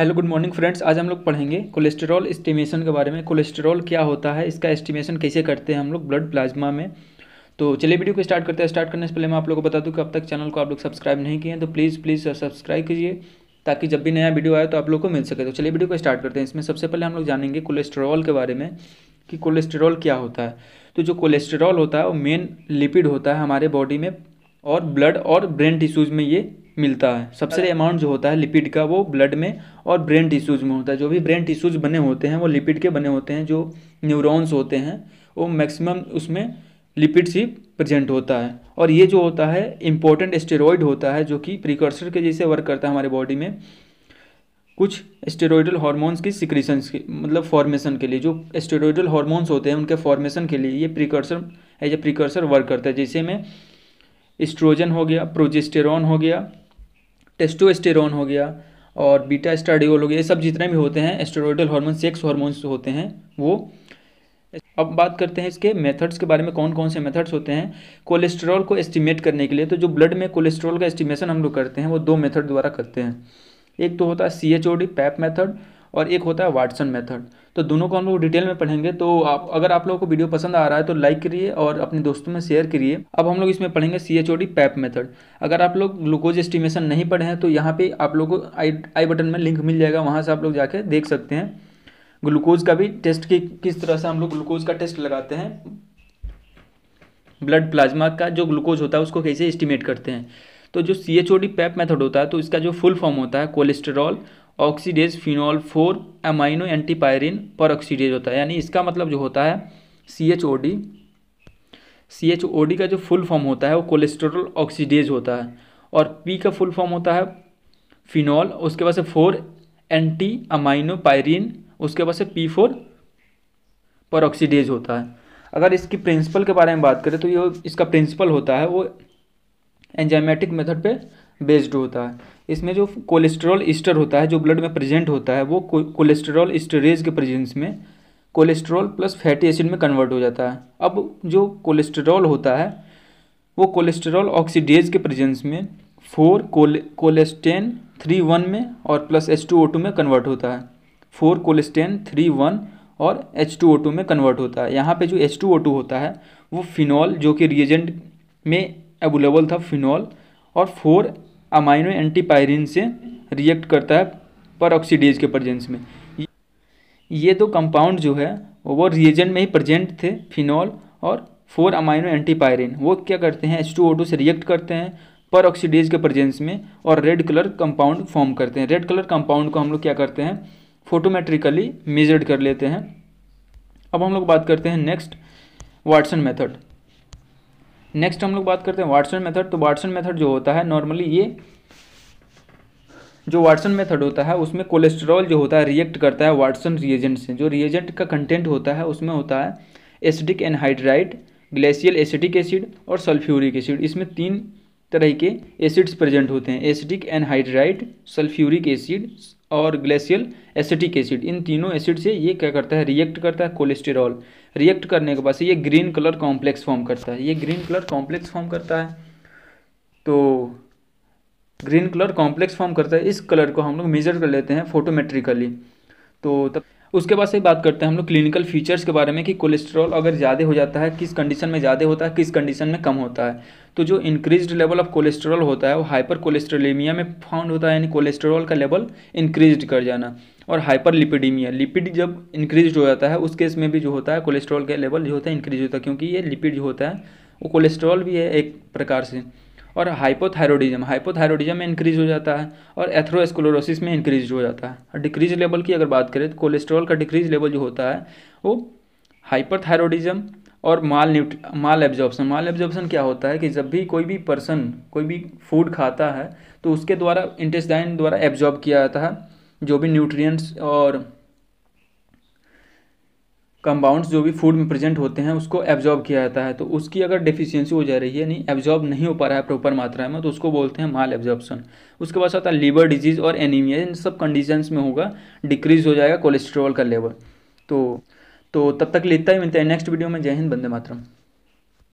hello good morning friends आज हम लोग पढ़ेंगे कोलेस्टेरॉल एस्टिमेशन के बारे में कोलेस्टेरॉल क्या होता है इसका एस्टिमेशन कैसे करते हैं हम लोग ब्लड प्लाज्मा में तो चलिए वीडियो को स्टार्ट करते हैं स्टार्ट करने से पहले मैं आप लोगों को बता दूं कि अब तक चैनल को आप लोग सब्सक्राइब नहीं किए हैं तो प्लीज़ प्लीज़ सब्सक्राइब कीजिए ताकि जब भी नया वीडियो आए तो आप लोग को मिल सके तो चलिए वीडियो को स्टार्ट करते हैं इसमें सबसे पहले हम लोग जानेंगे कोलेस्ट्रॉल के बारे में कि कोलेस्ट्रॉल क्या होता है तो जो कोलेस्ट्रॉल होता है वो मेन लिपिड होता है हमारे बॉडी में और ब्लड और ब्रेन टिश्यूज़ में ये मिलता है सबसे अमाउंट जो होता है लिपिड का वो ब्लड में और ब्रेन टिश्यूज़ में होता है जो भी ब्रेन टिश्यूज़ बने होते हैं वो लिपिड के बने होते हैं जो न्यूरॉन्स होते हैं वो मैक्सिमम उसमें लिपिड्स ही प्रेजेंट होता है और ये जो होता है इम्पोर्टेंट स्टेरॉयड होता है जो कि प्रिकर्सर के जैसे वर्क करता है हमारे बॉडी में कुछ स्टेरॉयडल हार्मोन्स की सिक्रीशन मतलब फॉर्मेशन के लिए जो स्टेरॉयडल हार्मोन्स होते हैं उनके फॉर्मेशन के लिए ये precursor as a precursor work करता है जैसे में एस्ट्रोजन हो गया प्रोजेस्टेरॉन हो गया टेस्टोस्टेरोन हो गया और बीटा स्टाडियोल हो गया ये सब जितने भी होते हैं एस्टेरोडल हार्मोन सेक्स हार्मोन्स होते हैं वो अब बात करते हैं इसके मेथड्स के बारे में कौन कौन से मेथड्स होते हैं कोलेस्ट्रॉल को एस्टिमेट करने के लिए तो जो ब्लड में कोलेस्ट्रॉल का एस्टिमेशन हम लोग करते हैं वो दो मेथड द्वारा करते हैं एक तो होता है C H O D PAP method और एक होता है वाटसन मेथड तो दोनों को हम लोग डिटेल में पढ़ेंगे तो आप अगर आप लोगों को वीडियो पसंद आ रहा है तो लाइक करिए और अपने दोस्तों में शेयर करिए अब हम लोग इसमें पढ़ेंगे C H O D PAP method अगर आप लोग ग्लूकोज एस्टिमेशन नहीं पढ़े हैं तो यहाँ पे आप लोग को आई आई बटन में लिंक मिल जाएगा वहाँ से आप लोग जाके देख सकते हैं ग्लूकोज का भी टेस्ट की किस तरह से हम लोग ग्लूकोज का टेस्ट लगाते हैं ब्लड प्लाज्मा का जो ग्लूकोज होता है उसको कैसे एस्टिमेट करते हैं तो जो C H O D PAP method होता है तो इसका जो फुल फॉर्म होता है cholesterol oxidase phenol four amino antipyrine peroxidase होता है यानी इसका मतलब जो होता है C H O D C H O D का जो फुल फॉर्म होता है वो कोलेस्ट्रोल ऑक्सीडेज होता है और पी का फुल फॉर्म होता है फिनॉल उसके पास से फोर एंटी अमाइनो पायरिन उसके पास से पी फोर पर ऑक्सीडेज होता है अगर इसकी प्रिंसिपल के बारे में बात करें तो ये इसका प्रिंसिपल होता है वो एंजाइमेटिक मेथड पे बेस्ड होता है इसमें जो कोलेस्ट्रॉल स्टर होता है जो ब्लड में प्रेजेंट होता है वो कोलेस्ट्रॉल ईस्टरेज के प्रेजेंस में कोलेस्ट्रॉल प्लस फैटी एसिड में कन्वर्ट हो जाता है अब जो कोलेस्ट्रॉल होता है वो कोलेस्ट्रॉल ऑक्सीडेज के प्रेजेंस में फोर कोलेस्टेन थ्री वन में और plus H two O two में कन्वर्ट होता है फोर कोलेस्टेन थ्री वन और एच टू ओ टू में कन्वर्ट होता है यहाँ पे जो एच टू ओ टू होता है वो फिनॉल जो कि रिएजेंट में अवेलेबल था फिनॉल और फोर अमाइनो एंटीपायरिन से रिएक्ट करता है पर ऑक्सीडेज के प्रजेंस में ये दो कंपाउंड जो है वो रिएजेंट में ही प्रजेंट थे फिनॉल और फोर अमाइनो एंटीपायरिन वो क्या करते हैं एच टू से रिएक्ट करते हैं पर ऑक्सीडेज के प्रजेंस में और रेड कलर कंपाउंड फॉर्म करते हैं रेड कलर कंपाउंड को हम लोग क्या करते हैं फोटोमेट्रिकली मेजर्ड कर लेते हैं अब हम लोग बात करते हैं नेक्स्ट वाटसन मेथड नेक्स्ट हम लोग बात करते हैं वाटसन मेथड तो वाटसन मेथड जो होता है नॉर्मली ये जो वाटसन मेथड होता है उसमें कोलेस्ट्रॉल जो होता है रिएक्ट करता है वाटसन रिएजेंट से जो रिएजेंट का कंटेंट होता है उसमें होता है acidic anhydride glacial acidic acid और सल्फ्यूरिक एसिड इसमें तीन तरह के एसिड्स प्रेजेंट होते हैं एसिडिक एनहाइड्राइड सल्फ्यूरिक एसिड और ग्लेशियल एसिटिक एसिड इन तीनों एसिड से ये क्या करता है रिएक्ट करता है कोलेस्टेरॉल रिएक्ट करने के बाद से ये ग्रीन कलर कॉम्प्लेक्स फॉर्म करता है ये ग्रीन कलर कॉम्प्लेक्स फॉर्म करता है तो ग्रीन कलर कॉम्प्लेक्स फॉर्म करता है इस कलर को हम लोग मेजर कर लेते हैं फोटोमेट्रिकली तो तब उसके बाद से बात करते हैं हम लोग क्लिनिकल फीचर्स के बारे में कि कोलेस्ट्रॉल अगर ज़्यादा हो जाता है किस कंडीशन में ज़्यादा होता है किस कंडीशन में कम होता है तो जो इंक्रीज्ड लेवल ऑफ कोलेस्ट्रॉल होता है वो हाइपर कोलेस्ट्रोलेमिया में फाउंड होता है यानी कोलेस्ट्रॉल का लेवल इंक्रीज कर जाना और हाइपर लिपिडीमिया लिपिड जब इंक्रीज हो जाता है उस केस में भी जो होता है कोलेस्ट्रॉल का लेवल जो होता है इंक्रीज होता है क्योंकि ये लिपिड जो होता है वो कोलेस्ट्रॉल भी है एक प्रकार से और हाइपोथायरोडिज्म हाइपोथायरोडिज्म में इंक्रीज हो जाता है और एथ्रोस्कोलोरोसिस में इंक्रीज हो जाता है और डिक्रीज लेवल की अगर बात करें तो कोलेस्ट्रॉल का डिक्रीज लेवल जो होता है वो हाइपरथायरोडिज्म और माल न्यूट माल एब्जॉर्प्शन माल एब्जॉर्प्शन क्या होता है कि जब भी कोई भी पर्सन कोई भी फूड खाता है तो उसके द्वारा इंटेस्टाइन द्वारा एब्जॉर्ब किया जाता है जो भी न्यूट्रिएंट्स और कंपाउंड्स जो भी फूड में प्रेजेंट होते हैं उसको एब्जॉर्ब किया जाता है तो उसकी अगर डिफिशियंसी हो जा रही है यानी एब्जॉर्ब नहीं हो पा रहा है प्रॉपर मात्रा में तो उसको बोलते हैं माल एब्जॉर्बन उसके बाद आता है लीवर डिजीज़ और एनीमिया इन सब कंडीशंस में होगा डिक्रीज हो जाएगा कोलेस्ट्रॉल का लेवल तो तो तब तक लेता ही मिलता है नेक्स्ट वीडियो में जय हिंद बंदे मातरम